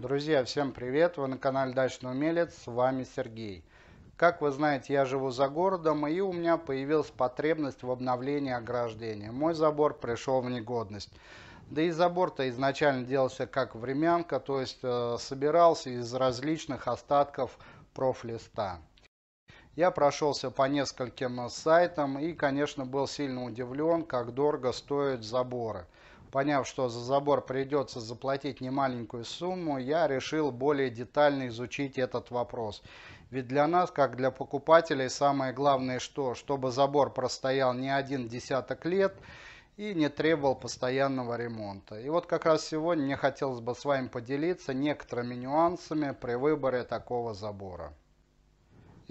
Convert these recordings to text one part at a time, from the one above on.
Друзья, всем привет! Вы на канале Дачный Умелец, с вами Сергей. Как вы знаете, я живу за городом и у меня появилась потребность в обновлении ограждения. Мой забор пришел в негодность. Да и забор-то изначально делался как времянка, то есть э, собирался из различных остатков профлиста. Я прошелся по нескольким сайтам и, конечно, был сильно удивлен, как дорого стоят заборы – Поняв, что за забор придется заплатить немаленькую сумму, я решил более детально изучить этот вопрос. Ведь для нас, как для покупателей, самое главное что? Чтобы забор простоял не один десяток лет и не требовал постоянного ремонта. И вот как раз сегодня мне хотелось бы с вами поделиться некоторыми нюансами при выборе такого забора.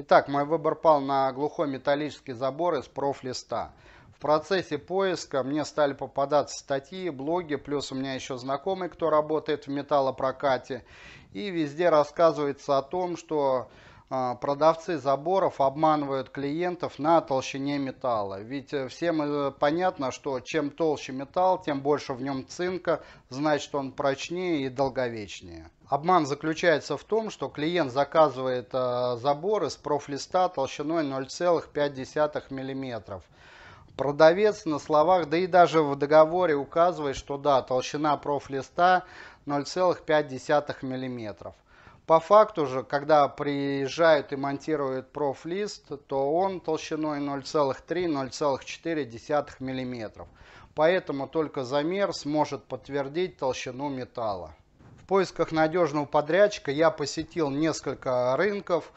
Итак, мой выбор пал на глухой металлический забор из профлиста. В процессе поиска мне стали попадаться статьи, блоги, плюс у меня еще знакомый, кто работает в металлопрокате. И везде рассказывается о том, что а, продавцы заборов обманывают клиентов на толщине металла. Ведь э, всем э, понятно, что чем толще металл, тем больше в нем цинка, значит он прочнее и долговечнее. Обман заключается в том, что клиент заказывает э, заборы с профлиста толщиной 0,5 мм. Продавец на словах, да и даже в договоре указывает, что да, толщина профлиста 0,5 мм. По факту же, когда приезжают и монтируют профлист, то он толщиной 0,3-0,4 мм. Поэтому только замер сможет подтвердить толщину металла поисках надежного подрядчика я посетил несколько рынков,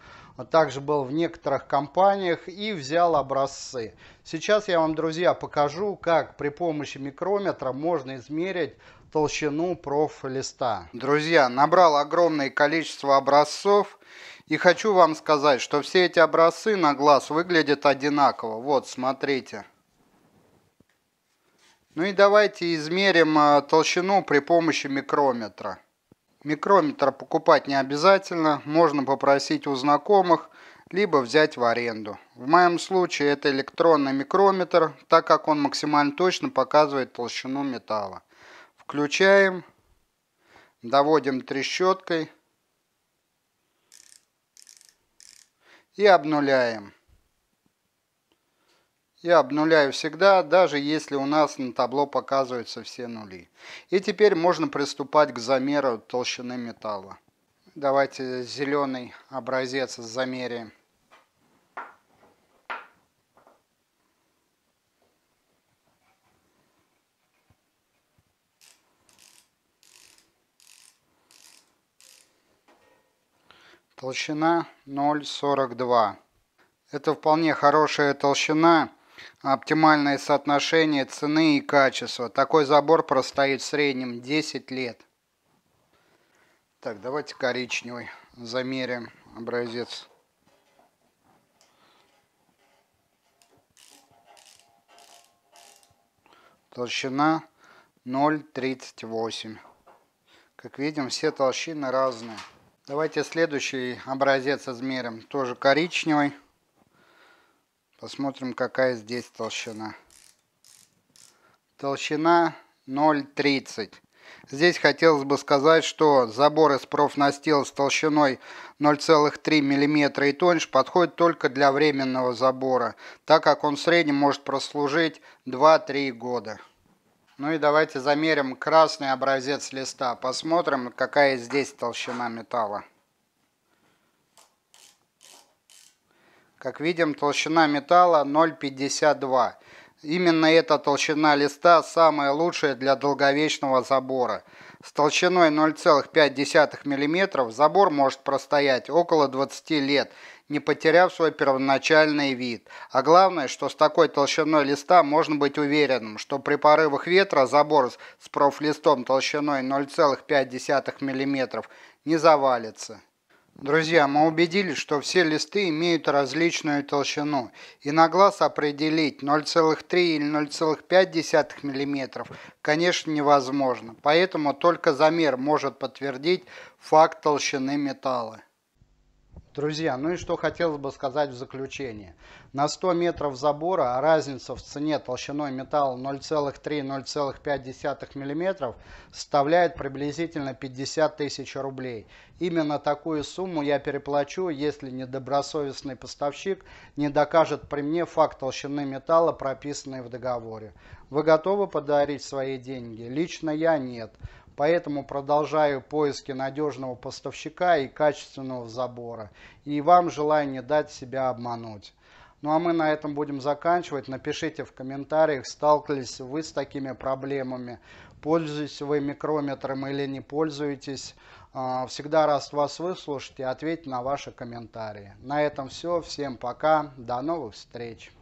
также был в некоторых компаниях и взял образцы. Сейчас я вам, друзья, покажу, как при помощи микрометра можно измерить толщину профлиста. Друзья, набрал огромное количество образцов и хочу вам сказать, что все эти образцы на глаз выглядят одинаково. Вот, смотрите. Ну и давайте измерим э, толщину при помощи микрометра. Микрометр покупать не обязательно, можно попросить у знакомых, либо взять в аренду. В моем случае это электронный микрометр, так как он максимально точно показывает толщину металла. Включаем, доводим трещоткой и обнуляем. Я обнуляю всегда, даже если у нас на табло показываются все нули. И теперь можно приступать к замеру толщины металла. Давайте зеленый образец замеряем. Толщина 0,42. Это вполне хорошая толщина оптимальное соотношение цены и качества. Такой забор простоит в среднем 10 лет. Так, давайте коричневый замерим образец. Толщина 0,38. Как видим, все толщины разные. Давайте следующий образец измерим. Тоже коричневый. Посмотрим, какая здесь толщина. Толщина 0,30. Здесь хотелось бы сказать, что забор из профнастила с толщиной 0,3 мм и тоньше подходит только для временного забора, так как он в среднем может прослужить 2-3 года. Ну и давайте замерим красный образец листа. Посмотрим, какая здесь толщина металла. Как видим, толщина металла 0,52. Именно эта толщина листа самая лучшая для долговечного забора. С толщиной 0,5 мм забор может простоять около 20 лет, не потеряв свой первоначальный вид. А главное, что с такой толщиной листа можно быть уверенным, что при порывах ветра забор с профлистом толщиной 0,5 мм не завалится. Друзья, мы убедились, что все листы имеют различную толщину, и на глаз определить 0,3 или 0,5 мм, конечно, невозможно, поэтому только замер может подтвердить факт толщины металла. Друзья, ну и что хотелось бы сказать в заключение. На 100 метров забора разница в цене толщиной металла 0,3-0,5 мм составляет приблизительно 50 тысяч рублей. Именно такую сумму я переплачу, если недобросовестный поставщик не докажет при мне факт толщины металла, прописанный в договоре. Вы готовы подарить свои деньги? Лично я нет. Поэтому продолжаю поиски надежного поставщика и качественного забора. И вам желаю не дать себя обмануть. Ну а мы на этом будем заканчивать. Напишите в комментариях, сталкивались вы с такими проблемами. Пользуетесь вы микрометром или не пользуетесь. А, всегда рад вас выслушать и ответить на ваши комментарии. На этом все. Всем пока. До новых встреч.